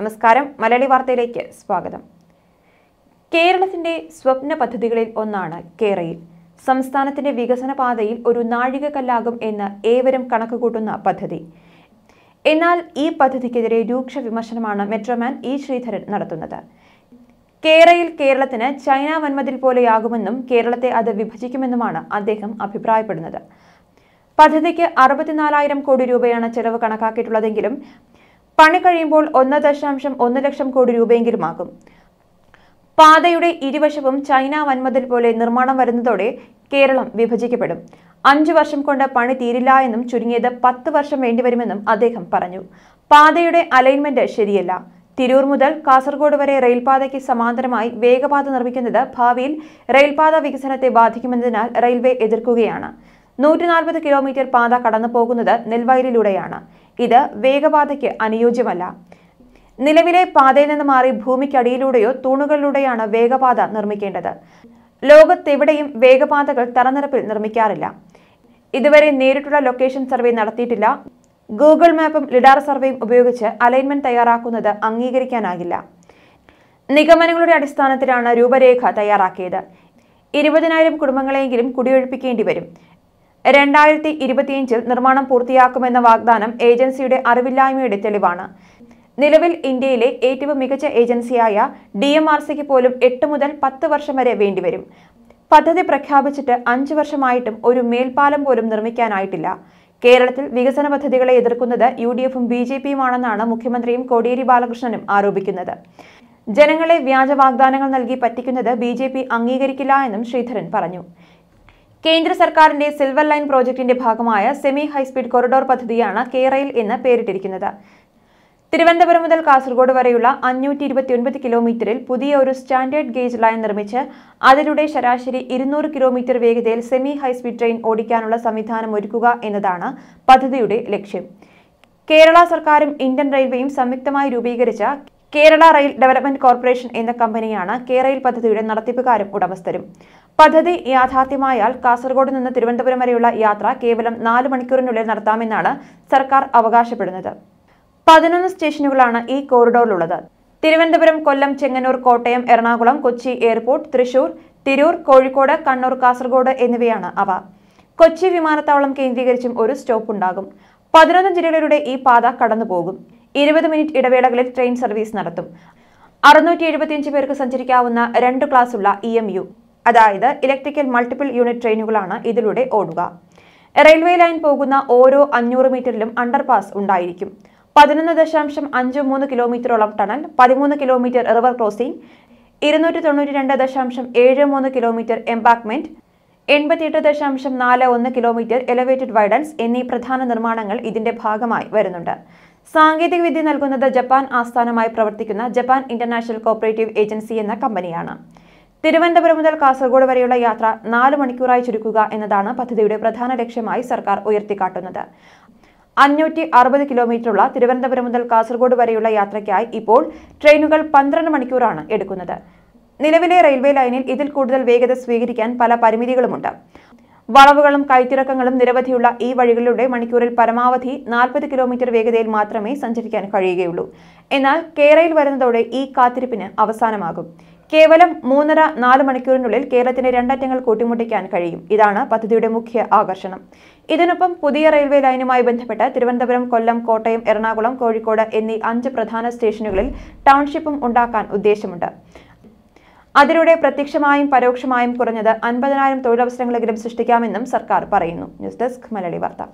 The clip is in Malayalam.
നമസ്കാരം മലയാളി വാർത്തയിലേക്ക് സ്വാഗതം കേരളത്തിന്റെ സ്വപ്ന പദ്ധതികളിൽ ഒന്നാണ് കേരയിൽ സംസ്ഥാനത്തിന്റെ വികസന പാതയിൽ ഒരു നാഴികക്കല്ലാകും എന്ന് ഏവരും കണക്കുകൂട്ടുന്ന പദ്ധതി എന്നാൽ ഈ പദ്ധതിക്കെതിരെ രൂക്ഷ വിമർശനമാണ് മെട്രോമാൻ ഇ ശ്രീധരൻ നടത്തുന്നത് കേരയിൽ കേരളത്തിന് ചൈന വൻമതിൽ പോലെയാകുമെന്നും കേരളത്തെ അത് വിഭജിക്കുമെന്നുമാണ് അദ്ദേഹം അഭിപ്രായപ്പെടുന്നത് പദ്ധതിക്ക് അറുപത്തിനാലായിരം കോടി രൂപയാണ് ചെലവ് കണക്കാക്കിയിട്ടുള്ളതെങ്കിലും പണി കഴിയുമ്പോൾ ഒന്ന് ദശാംശം ഒന്ന് ലക്ഷം കോടി രൂപയെങ്കിലുമാകും പാതയുടെ ഇരുവശവും ചൈന വൻമതിൽ പോലെ നിർമ്മാണം വരുന്നതോടെ കേരളം വിഭജിക്കപ്പെടും അഞ്ചു വർഷം കൊണ്ട് പണി തീരില്ല എന്നും ചുരുങ്ങിയത് പത്ത് വർഷം വേണ്ടിവരുമെന്നും അദ്ദേഹം പറഞ്ഞു പാതയുടെ അലൈൻമെന്റ് ശരിയല്ല തിരൂർ മുതൽ കാസർഗോഡ് വരെ റെയിൽപാതയ്ക്ക് സമാന്തരമായി വേഗപാത നിർമ്മിക്കുന്നത് ഭാവിയിൽ റെയിൽപാത വികസനത്തെ ബാധിക്കുമെന്നതിനാൽ റെയിൽവേ എതിർക്കുകയാണ് നൂറ്റി നാൽപ്പത് കിലോമീറ്റർ പാത കടന്നു പോകുന്നത് നെൽവയലിലൂടെയാണ് ഇത് വേഗപാതയ്ക്ക് അനുയോജ്യമല്ല നിലവിലെ പാതയിൽ നിന്ന് മാറി ഭൂമിക്കടിയിലൂടെയോ തൂണുകളിലൂടെയാണ് വേഗപാത നിർമ്മിക്കേണ്ടത് ലോകത്തെവിടെയും വേഗപാതകൾ തറനിരപ്പിൽ നിർമ്മിക്കാറില്ല ഇതുവരെ നേരിട്ടുള്ള ലൊക്കേഷൻ സർവേ നടത്തിയിട്ടില്ല ഗൂഗിൾ മാപ്പും ലിഡാർ സർവേയും ഉപയോഗിച്ച് അലൈൻമെന്റ് തയ്യാറാക്കുന്നത് അംഗീകരിക്കാനാകില്ല നിഗമനങ്ങളുടെ അടിസ്ഥാനത്തിലാണ് രൂപരേഖ തയ്യാറാക്കിയത് ഇരുപതിനായിരം കുടുംബങ്ങളെങ്കിലും കുടിയൊഴിപ്പിക്കേണ്ടി വരും രണ്ടായിരത്തി ഇരുപത്തിയഞ്ചിൽ നിർമ്മാണം പൂർത്തിയാക്കുമെന്ന വാഗ്ദാനം ഏജൻസിയുടെ അറിവില്ലായ്മയുടെ തെളിവാണ് നിലവിൽ ഇന്ത്യയിലെ ഏറ്റവും മികച്ച ഏജൻസിയായ ഡി എം ആർ സിക്ക് പോലും എട്ട് മുതൽ പത്ത് വർഷം വരെ വേണ്ടിവരും പദ്ധതി പ്രഖ്യാപിച്ചിട്ട് അഞ്ച് വർഷമായിട്ടും ഒരു മേൽപ്പാലം പോലും നിർമ്മിക്കാനായിട്ടില്ല കേരളത്തിൽ വികസന പദ്ധതികളെ എതിർക്കുന്നത് യു ഡി എഫും ബി ജെ പിയുമാണെന്നാണ് മുഖ്യമന്ത്രിയും കോടിയേരി ബാലകൃഷ്ണനും ആരോപിക്കുന്നത് ജനങ്ങളെ വ്യാജ വാഗ്ദാനങ്ങൾ നൽകി പറ്റിക്കുന്നത് ബി ജെ പി അംഗീകരിക്കില്ല എന്നും ശ്രീധരൻ പറഞ്ഞു കേന്ദ്ര സർക്കാരിന്റെ സിൽവർ ലൈൻ പ്രോജക്റ്റിന്റെ ഭാഗമായ സെമി ഹൈസ്പീഡ് കോറിഡോർ പദ്ധതിയാണ് കെ റെയിൽ എന്ന് പേരിട്ടിരിക്കുന്നത് തിരുവനന്തപുരം മുതൽ കാസർഗോഡ് വരെയുള്ള അഞ്ഞൂറ്റി ഇരുപത്തിയൊൻപത് കിലോമീറ്ററിൽ പുതിയ ഒരു സ്റ്റാൻഡേർഡ് ഗേജ് ലൈൻ നിർമ്മിച്ച് അതിലൂടെ ശരാശരി ഇരുന്നൂറ് കിലോമീറ്റർ വേഗതയിൽ സെമി ഹൈസ്പീഡ് ട്രെയിൻ ഓടിക്കാനുള്ള സംവിധാനം ഒരുക്കുക എന്നതാണ് പദ്ധതിയുടെ ലക്ഷ്യം കേരള സർക്കാരും ഇന്ത്യൻ റെയിൽവേയും സംയുക്തമായി രൂപീകരിച്ച കേരള റെയിൽ ഡെവലപ്മെന്റ് കോർപ്പറേഷൻ എന്ന കമ്പനിയാണ് കെ റെയിൽ പദ്ധതിയുടെ നടത്തിപ്പുകാരും ഉടമസ്ഥരും പദ്ധതി യാഥാർത്ഥ്യമായാൽ കാസർഗോഡ് നിന്ന് തിരുവനന്തപുരം വരെയുള്ള യാത്ര കേവലം നാല് മണിക്കൂറിനുള്ളിൽ നടത്താമെന്നാണ് സർക്കാർ അവകാശപ്പെടുന്നത് പതിനൊന്ന് സ്റ്റേഷനുകളാണ് ഈ കോറിഡോറിലുള്ളത് തിരുവനന്തപുരം കൊല്ലം ചെങ്ങന്നൂർ കോട്ടയം എറണാകുളം കൊച്ചി എയർപോർട്ട് തൃശൂർ തിരൂർ കോഴിക്കോട് കണ്ണൂർ കാസർഗോഡ് എന്നിവയാണ് അവ കൊച്ചി വിമാനത്താവളം കേന്ദ്രീകരിച്ചും ഒരു സ്റ്റോപ്പ് ഉണ്ടാകും പതിനൊന്ന് ജില്ലകളിലൂടെ ഈ പാത കടന്നുപോകും ഇരുപത് മിനിറ്റ് ഇടവേളകളിൽ ട്രെയിൻ സർവീസ് നടത്തും അറുന്നൂറ്റി എഴുപത്തിയഞ്ച് പേർക്ക് സഞ്ചരിക്കാവുന്ന രണ്ട് ക്ലാസ്സുള്ള ഇ എം യു അതായത് ഇലക്ട്രിക്കൽ മൾട്ടിപ്പിൾ യൂണിറ്റ് ട്രെയിനുകളാണ് ഇതിലൂടെ ഓടുക റെയിൽവേ ലൈൻ പോകുന്ന ഓരോ അഞ്ഞൂറ് മീറ്ററിലും അണ്ടർപാസ് ഉണ്ടായിരിക്കും പതിനൊന്ന് ദശാംശം അഞ്ച് മൂന്ന് കിലോമീറ്ററോളം ടണൽ പതിമൂന്ന് കിലോമീറ്റർ റിവർ ക്രോസിംഗ് ഇരുന്നൂറ്റി തൊണ്ണൂറ്റി രണ്ട് ദശാംശം ഏഴ് മൂന്ന് കിലോമീറ്റർ എംബാക്ക്മെന്റ് എൺപത്തിയെട്ട് ദശാംശം നാല് ഒന്ന് കിലോമീറ്റർ എലവേറ്റഡ് വൈഡൻസ് എന്നീ പ്രധാന നിർമ്മാണങ്ങൾ ഇതിന്റെ ഭാഗമായി വരുന്നുണ്ട് സാങ്കേതിക വിദ്യ നൽകുന്നത് ജപ്പാൻ ആസ്ഥാനമായി പ്രവർത്തിക്കുന്ന ജപ്പാൻ ഇന്റർനാഷണൽ കോപ്പറേറ്റീവ് ഏജൻസി എന്ന കമ്പനിയാണ് തിരുവനന്തപുരം മുതൽ കാസർഗോഡ് വരെയുള്ള യാത്ര നാല് മണിക്കൂറായി ചുരുക്കുക എന്നതാണ് പദ്ധതിയുടെ പ്രധാന ലക്ഷ്യമായി സർക്കാർ ഉയർത്തിക്കാട്ടുന്നത് അഞ്ഞൂറ്റി അറുപത് കിലോമീറ്ററുള്ള തിരുവനന്തപുരം മുതൽ കാസർഗോഡ് വരെയുള്ള യാത്രയ്ക്കായി ഇപ്പോൾ ട്രെയിനുകൾ പന്ത്രണ്ട് മണിക്കൂറാണ് എടുക്കുന്നത് നിലവിലെ റെയിൽവേ ലൈനിൽ ഇതിൽ കൂടുതൽ വേഗത സ്വീകരിക്കാൻ പല പരിമിതികളുമുണ്ട് വളവുകളും കൈത്തിറക്കങ്ങളും നിരവധിയുള്ള ഈ വഴികളിലൂടെ മണിക്കൂറിൽ പരമാവധി നാൽപ്പത് കിലോമീറ്റർ വേഗതയിൽ മാത്രമേ സഞ്ചരിക്കാൻ കഴിയുകയുള്ളൂ എന്നാൽ കേരയിൽ വരുന്നതോടെ ഈ കാത്തിരിപ്പിന് അവസാനമാകും കേവലം മൂന്നര നാല് മണിക്കൂറിനുള്ളിൽ കേരളത്തിന്റെ രണ്ടറ്റങ്ങൾ കൂട്ടിമുട്ടിക്കാൻ കഴിയും ഇതാണ് പദ്ധതിയുടെ മുഖ്യ ആകർഷണം ഇതിനൊപ്പം പുതിയ റെയിൽവേ ലൈനുമായി ബന്ധപ്പെട്ട് തിരുവനന്തപുരം കൊല്ലം കോട്ടയം എറണാകുളം കോഴിക്കോട് എന്നീ അഞ്ച് പ്രധാന സ്റ്റേഷനുകളിൽ ടൗൺഷിപ്പും ഉണ്ടാക്കാൻ ഉദ്ദേശമുണ്ട് അതിലൂടെ പ്രത്യക്ഷമായും പരോക്ഷമായും കുറഞ്ഞത് അൻപതിനായിരം തൊഴിലവസരങ്ങളെങ്കിലും സൃഷ്ടിക്കാമെന്നും സർക്കാർ പറയുന്നു ന്യൂസ് ഡെസ്ക് മലയാളി വാർത്ത